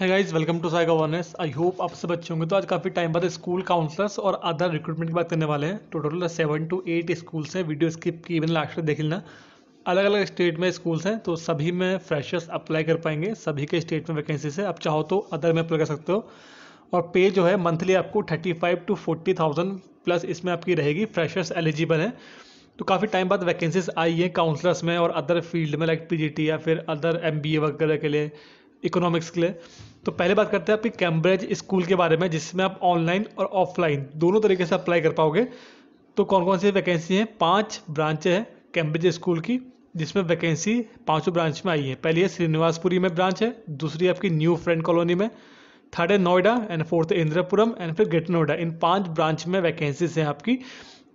है guys welcome to साइगा वॉर्नेस आई होप आप सब अच्छे होंगे तो आज काफ़ी टाइम बाद स्कूल काउंसलर्स और अदर रिक्रूटमेंट की बात करने वाले हैं total seven to eight schools हैं वीडियो स्किप की इवन लास्ट देख लेना अलग अलग स्टेट में स्कूल्स हैं तो सभी में फ्रेशर्स अप्लाई कर पाएंगे सभी के स्टेट में वैकेंसीज है आप चाहो तो अदर में अप्लाई कर सकते हो और पे जो है मंथली आपको thirty five to forty thousand plus इसमें आपकी रहेगी फ्रेशर्स एलिजिबल हैं तो काफ़ी टाइम बाद वैकेंसीज आई हैं काउंसलर्स में और अदर फील्ड में लाइक पी या फिर अदर एम वगैरह के लिए इकोनॉमिक्स के लिए तो पहले बात करते हैं आपकी कैम्ब्रिज स्कूल के बारे में जिसमें आप ऑनलाइन और ऑफलाइन दोनों तरीके से अप्लाई कर पाओगे तो कौन कौन सी वैकेंसी हैं पांच ब्रांचें हैं कैम्ब्रिज स्कूल की जिसमें वैकेंसी पांचों ब्रांच में आई है पहली है श्रीनिवासपुरी में ब्रांच है दूसरी आपकी न्यू फ्रेंड कॉलोनी में थर्ड है नोएडा एंड फोर्थ है इंद्रपुरम एंड फिर ग्रेटर नोएडा इन पांच ब्रांच में वैकेंसीज हैं आपकी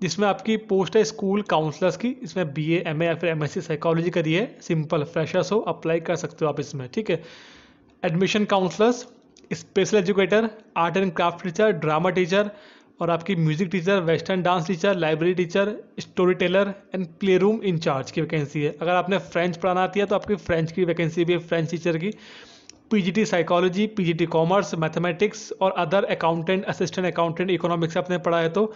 जिसमें आपकी पोस्ट है स्कूल काउंसलर्स की इसमें बी ए एम ए या फिर एम एस सी साइकोलॉजी करिए सिंपल फ्रेशर्स हो अप्लाई कर सकते हो आप इसमें ठीक है admission counsellors special educator art and craft teacher drama teacher और आपकी music teacher western dance teacher library teacher story teller and play room incharge की वैकेंसी है अगर आपने फ्रेंच पढ़ाना आती है तो आपकी फ्रेंच की वैकेंसी भी है फ्रेंच टीचर की PGT psychology PGT commerce mathematics और other accountant assistant accountant economics आपने पढ़ा है तो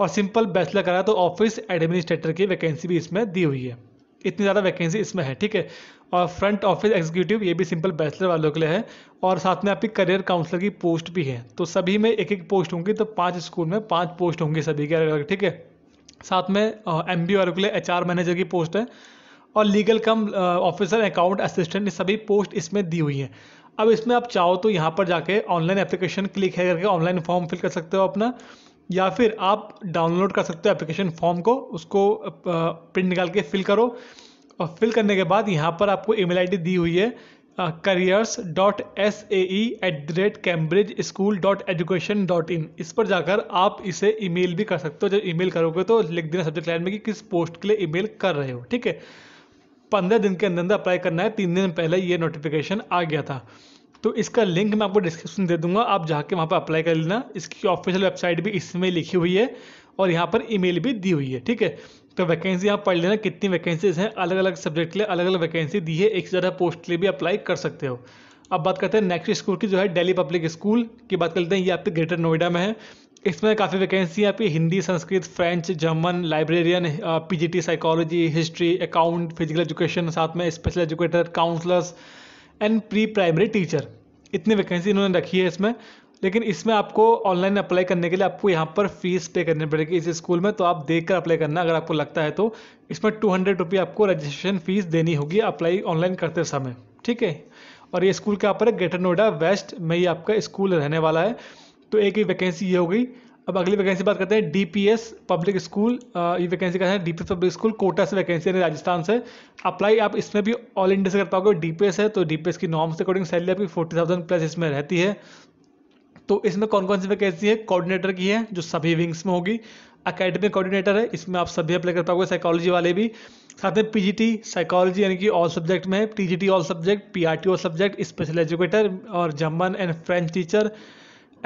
और सिंपल बैचलर करा तो ऑफिस एडमिनिस्ट्रेटर की वैकेंसी भी इसमें दी हुई है इतनी ज़्यादा वैकेंसी इसमें है ठीक है और फ्रंट ऑफिस एग्जीक्यूटिव ये भी सिंपल बैचलर वालों के लिए है और साथ में आपकी करियर काउंसलर की पोस्ट भी है तो सभी में एक एक पोस्ट होंगी तो पाँच स्कूल में पाँच पोस्ट होंगी सभी के अलग अलग ठीक है साथ में एम बी वालों के लिए एच मैनेजर की पोस्ट है और legal cum officer account assistant सभी पोस्ट इसमें दी हुई हैं अब इसमें आप चाहो तो यहाँ पर जाके ऑनलाइन एप्लीकेशन क्लिक है करके ऑनलाइन फॉर्म फिल कर सकते हो अपना या फिर आप डाउनलोड कर सकते हो एप्लीकेशन फॉर्म को उसको प्रिंट निकाल के फिल करो और फिल करने के बाद यहाँ पर आपको ईमेल आईडी दी हुई है careers dot S A at the rate Cambridge school dot education dot in इस पर जाकर आप इसे ईमेल भी कर सकते हो जब ईमेल करोगे तो लिख देना सब्जेक्ट लाइन में कि किस पोस्ट के लिए ईमेल कर रहे हो ठीक है पंद्रह दिन के अंदर अंदर अप्लाई करना है तीन दिन पहले ये नोटिफिकेशन आ गया था तो इसका लिंक मैं आपको डिस्क्रिप्शन दे दूंगा आप जाके वहाँ पर अप्लाई कर लेना इसकी ऑफिशियल वेबसाइट भी इसमें लिखी हुई है और यहाँ पर ईमेल भी दी हुई है ठीक है तो वैकेंसी आप पढ़ लेना कितनी वैकेंसीज हैं अलग अलग सब्जेक्ट के लिए अलग अलग वैकेंसी दी है एक से ज़्यादा पोस्ट के लिए भी अप्लाई कर सकते हो अब बात करते हैं नेक्स्ट स्कूल की जो है दिल्ली पब्लिक स्कूल की बात करते हैं ये आपके ग्रेटर नोएडा में है इसमें काफ़ी वैकेंसी है आपकी Hindi Sanskrit French German librarian P psychology history account physical education साथ में special educator counsellors and pre primary teacher इतनी वैकेंसी इन्होंने रखी है इसमें लेकिन इसमें आपको ऑनलाइन अप्लाई करने के लिए आपको यहाँ पर फीस पे करनी पड़ेगी इस स्कूल में तो आप देख कर अप्लाई करना अगर आपको लगता है तो इसमें टू हंड्रेड रुपये आपको रजिस्ट्रेशन फीस देनी होगी अप्लाई ऑनलाइन करते समय ठीक है और ये स्कूल के यहाँ पर ग्रेटर नोएडा वेस्ट में ही आपका स्कूल रहने वाला है तो एक ही वैकेंसी ये हो गई अब अगली वैकेंसी बात करते हैं डीपीएस पब्लिक स्कूल ये वैकेंसी का है डीपीएस पब्लिक स्कूल कोटा से वैकेंसी है राजस्थान से अप्लाई आप इसमें भी ऑल इंडिया से कर पाओगे डीपीएस है तो डीपीएस की नॉर्म्स अकॉर्डिंग सैलरी आपकी फोर्टी थाउजेंड प्लस इसमें रहती है तो इसमें कौन कौन सी वैकेंसी है कोऑर्डिनेटर की है जो सभी विंग्स में होगी अकेडमिक कोऑर्डिनेटर है इसमें आप सभी अप्लाई कर पाओगे साइकोलॉजी वाले भी साथ में पीजीटी साइकोलॉजी यानी कि ऑल सब्जेक्ट में है TGT all subject PRT all subject special educator और German and French teacher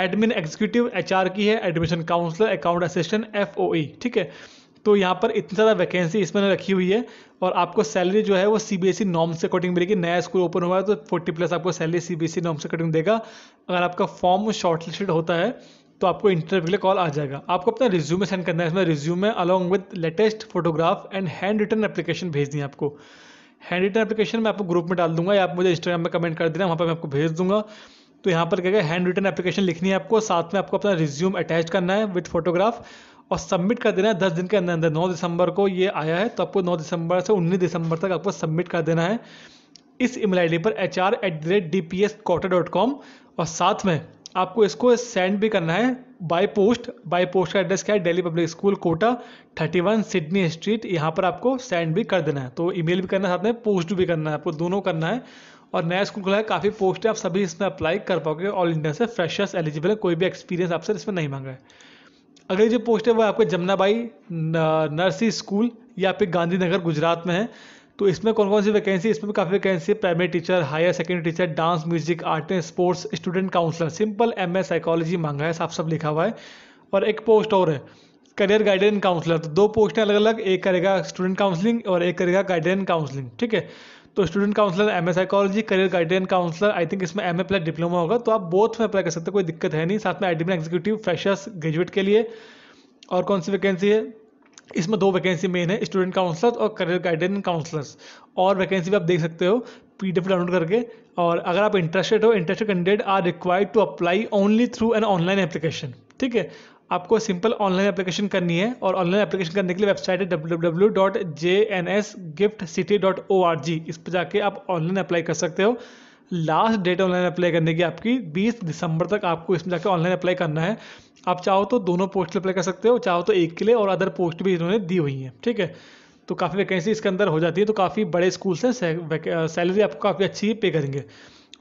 admin executive HR की है admission counsellor account assistant FOE ठीक है तो यहाँ पर इतनी ज़्यादा वैकेंसी इसमें रखी हुई है और आपको सैलरी जो है वो सी बी एस नॉर्म से अकॉर्डिंग मिलेगी नया स्कूल ओपन हुआ है तो फोर्टी प्लस आपको salary C B S E norm से अकॉर्डिंग देगा अगर आपका फॉर्म शॉर्टलिस्टेड होता है तो आपको इंटरव्यू के लिए कॉल आ जाएगा आपको अपना रिज्यूमे सेंड करना है इसमें resume along with latest photograph and hand written application भेज है आपको हैंड रिटन एप्लीकेशन मैं आपको ग्रुप में डाल दूंगा या आप मुझे इंस्टाग्राम में कमेंट कर देना वहाँ पर मैं आपको भेज दूंगा तो यहाँ पर क्या क्या हैंड रिटर्न एप्लीकेशन लिखनी है आपको साथ में आपको अपना रिज्यूम अटैच करना है विथ फोटोग्राफ और सबमिट कर देना है दस दिन के अंदर अंदर नौ दिसंबर को ये आया है तो आपको नौ दिसंबर से उन्नीस दिसंबर तक आपको सबमिट कर देना है इस ईमेल आईडी पर H R at the rate D P S Kota dot com और साथ में आपको इसको सेंड भी करना है बाय पोस्ट बाय पोस्ट का एड्रेस क्या है Delhi public school Kota 31 Sydney street यहाँ पर आपको सेंड भी कर देना है तो ईमेल भी करना है साथ में पोस्ट भी करना है आपको दोनों करना है और नया स्कूल खुला है काफ़ी पोस्ट है आप सभी इसमें अप्लाई कर पाओगे ऑल इंडिया से फ्रेशर्स एलिजिबल है कोई भी एक्सपीरियंस आपसे इसमें नहीं मांगा है अगली जो पोस्ट है वो आपके जमुनाबाई नर्सी स्कूल या फिर गांधीनगर गुजरात में है तो इसमें कौन कौन सी वैकेंसी इसमें भी काफ़ी वैकेंसी है primary teacher higher secondary teacher dance music art and sports student counsellor simple M A psychology मांगा है साफ सब लिखा हुआ है और एक पोस्ट और है करियर गाइडेंस काउंसलर तो दो पोस्ट अलग अलग एक करेगा स्टूडेंट काउंसलिंग और एक करेगा गाइडेंस काउंसलिंग ठीक है तो student counsellor M A psychology career guidance counsellor I think इसमें एम ए प्लस डिप्लोमा होगा तो आप बोथ में अप्लाई कर सकते हो कोई दिक्कत है नहीं साथ में एडमिन एग्जीक्यूटिव फ्रेशर्स ग्रेजुएट के लिए और कौन सी वैकेंसी है इसमें दो वैकेंसी मेन है स्टूडेंट काउंसलर्स और करियर गाइडेंस काउंसलर्स और वैकेंसी भी आप देख सकते हो पी डाउनलोड करके और अगर आप इंटरेस्टेड हो interested candidate are required to apply only through an online application ठीक है आपको सिंपल ऑनलाइन एप्लीकेशन करनी है और ऑनलाइन एप्लीकेशन करने के लिए वेबसाइट है डब्ल्यू इस पर जाके आप ऑनलाइन अप्लाई कर सकते हो लास्ट डेट ऑनलाइन अप्लाई करने की आपकी 20 दिसंबर तक आपको इसमें जाकर ऑनलाइन अप्लाई करना है आप चाहो तो दोनों पोस्ट अप्लाई कर सकते हो चाहो तो एक के लिए और अदर पोस्ट भी इन्होंने दी हुई हैं ठीक है तो काफ़ी वैकेंसी इसके अंदर हो जाती है तो काफ़ी बड़े स्कूल्स हैं सैलरी आपको काफ़ी अच्छी पे करेंगे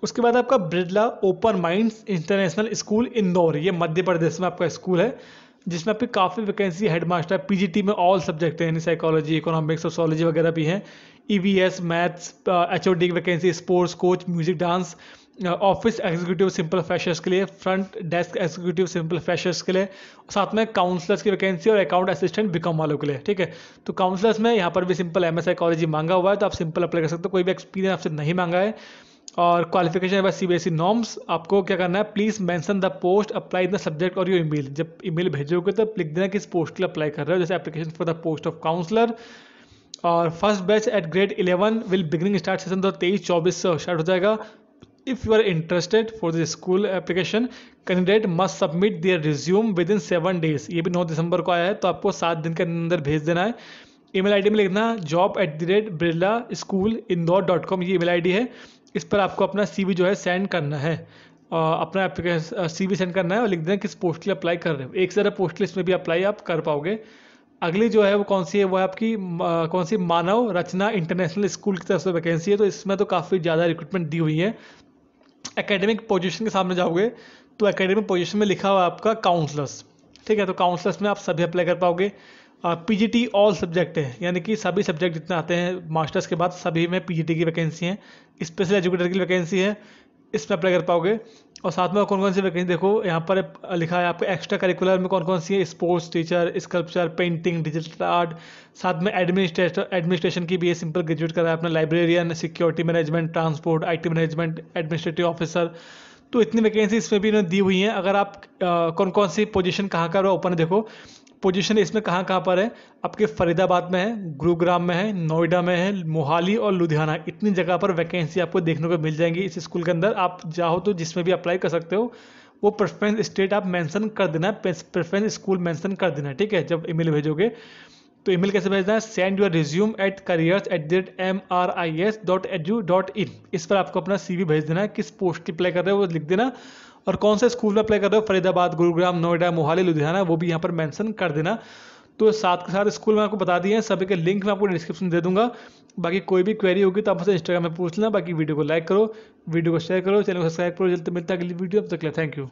उसके बाद आपका Birla open mind international school Indore ये मध्य प्रदेश में आपका स्कूल है जिसमें आपकी काफ़ी वैकेंसी हेड मास्टर पीजीटी में ऑल सब्जेक्ट हैं यानी साइकोलॉजी इकोनॉमिक्स सोशोलॉजी वगैरह भी हैं EVS maths H O D vacancy sports coach music dance office executive simple freshers के लिए front desk executive simple freshers के लिए साथ में काउंसलर्स की वैकेंसी और अकाउंट असिस्टेंट बिकॉम वालों के लिए ठीक है तो काउंसलर्स में यहाँ पर भी सिंपल एम एस मांगा हुआ है तो आप सिंपल अप्लाई कर सकते हो कोई भी एक्सपीरियंस आपसे नहीं मांगा है और क्वालिफिकेशन बाय सीबीएसई नॉर्म्स आपको क्या करना है please mention the post apply in the subject और योर ईमेल जब ईमेल भेजोगे तो लिख देना किस पोस्ट के लिए अप्लाई कर रहे हो जैसे application for the post of counsellor और first batch at grade eleven will beginning start session दो तेईस चौबीस से स्टार्ट हो जाएगा if you are interested for the school application candidate must submit their resume within seven days ये भी नौ दिसंबर को आया है तो आपको सात दिन के अंदर भेज देना है ईमेल आईडी में लिखना job at the rate Birla school Indore dot com ये ईमेल आईडी है इस पर आपको अपना सी जो है सेंड करना है अपना एप्लीकेशन सी वी सेंड करना है और लिख देना किस पोस्ट के लिए अप्लाई कर रहे हो एक से ज़्यादा पोस्ट लिस्ट में भी अप्लाई आप कर पाओगे अगली जो है वो कौन सी है वो है आपकी आ, कौन सी मानव रचना इंटरनेशनल स्कूल की तरफ से वैकेंसी है तो इसमें तो काफ़ी ज़्यादा रिक्रूटमेंट दी हुई है एकेडमिक पोजीशन के सामने जाओगे तो एकेडमिक पोजीशन में लिखा हुआ आपका काउंसलर्स ठीक है तो काउंसलर्स में आप सभी अप्लाई कर पाओगे पीजीटी ऑल सब्जेक्ट है यानी कि सभी सब्जेक्ट जितने आते हैं मास्टर्स के बाद सभी में पीजीटी की वैकेंसी है स्पेशल एजुकेटर की वैकेंसी है इसमें अप्लाई कर पाओगे और साथ में कौन कौन सी वैकेंसी देखो यहाँ पर लिखा है आपके एक्स्ट्रा करिकुलर में कौन कौन सी है sports teacher sculpture painting digital art साथ में एडमिनिस्ट्रेटर एडमिनिस्ट्रेशन की भी ए सिंपल ग्रेजुएट करा है अपना librarian security management transport IT management administrative officer तो इतनी वैकेंसी इसमें भी इन्होंने दी हुई हैं अगर आप आ, कौन कौन सी पोजिशन कहाँ का ओपन है देखो पोजीशन इसमें कहाँ कहाँ पर है आपके फरीदाबाद में है गुरुग्राम में है नोएडा में है मोहाली और लुधियाना इतनी जगह पर वैकेंसी आपको देखने को मिल जाएंगी इस स्कूल के अंदर आप जाओ तो जिसमें भी अप्लाई कर सकते हो वो प्रेफरेंस स्टेट आप मेंशन कर देना प्रेफरेंस स्कूल मेंशन कर देना ठीक है जब ईमेल भेजोगे तो ईमेल कैसे भेजना है send your resume at careers at the rate M R I S dot H U dot in इस पर आपको अपना सीवी भेज देना है किस पोस्ट की अप्लाई कर रहे हो वो लिख देना और कौन से स्कूल में अप्लाई कर रहे हो फरीदाबाद गुरुग्राम नोएडा मोहाली लुधियाना वो भी यहाँ पर मैंशन कर देना तो साथ के साथ स्कूल में आपको बता दिए हैं सभी के लिंक मैं आपको डिस्क्रिप्शन दे दूंगा बाकी कोई भी क्वेरी होगी तो आप मुझसे इंस्टाग्राम में पूछ लेना बाकी वीडियो को लाइक करो वीडियो को शेयर करो चैनल को सब्सक्राइब करो जल्द मिलता है अगली वीडियो अब तक थैंक यू